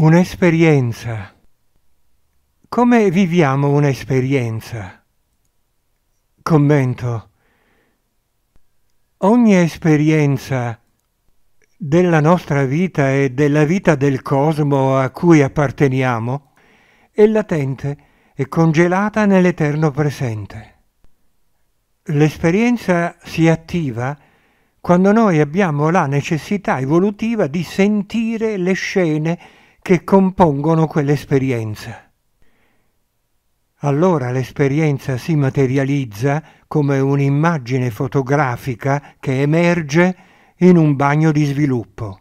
Un'esperienza. Come viviamo un'esperienza? Commento. Ogni esperienza della nostra vita e della vita del cosmo a cui apparteniamo è latente e congelata nell'eterno presente. L'esperienza si attiva quando noi abbiamo la necessità evolutiva di sentire le scene che compongono quell'esperienza. Allora l'esperienza si materializza come un'immagine fotografica che emerge in un bagno di sviluppo.